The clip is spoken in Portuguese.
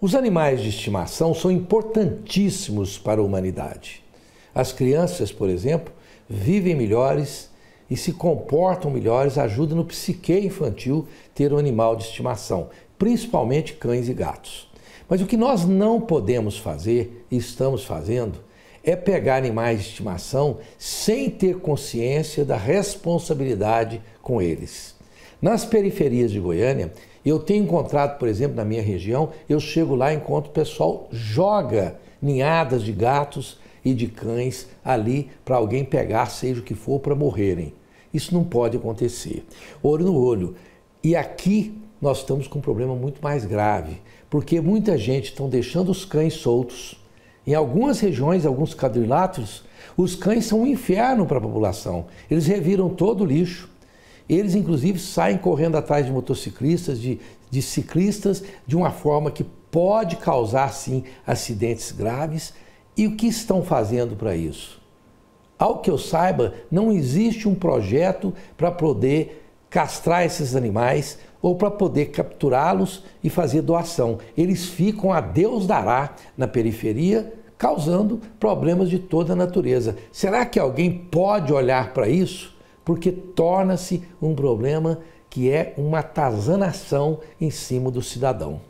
Os animais de estimação são importantíssimos para a humanidade. As crianças, por exemplo, vivem melhores e se comportam melhores, ajuda no psique infantil ter um animal de estimação, principalmente cães e gatos. Mas o que nós não podemos fazer e estamos fazendo é pegar animais de estimação sem ter consciência da responsabilidade com eles. Nas periferias de Goiânia, eu tenho encontrado, por exemplo, na minha região, eu chego lá e encontro o pessoal joga ninhadas de gatos e de cães ali para alguém pegar, seja o que for, para morrerem. Isso não pode acontecer. Olho no olho. E aqui nós estamos com um problema muito mais grave, porque muita gente está deixando os cães soltos. Em algumas regiões, alguns quadriláteros, os cães são um inferno para a população. Eles reviram todo o lixo. Eles, inclusive, saem correndo atrás de motociclistas, de, de ciclistas, de uma forma que pode causar, sim, acidentes graves. E o que estão fazendo para isso? Ao que eu saiba, não existe um projeto para poder castrar esses animais ou para poder capturá-los e fazer doação. Eles ficam a Deus dará na periferia, causando problemas de toda a natureza. Será que alguém pode olhar para isso porque torna-se um problema que é uma atazanação em cima do cidadão.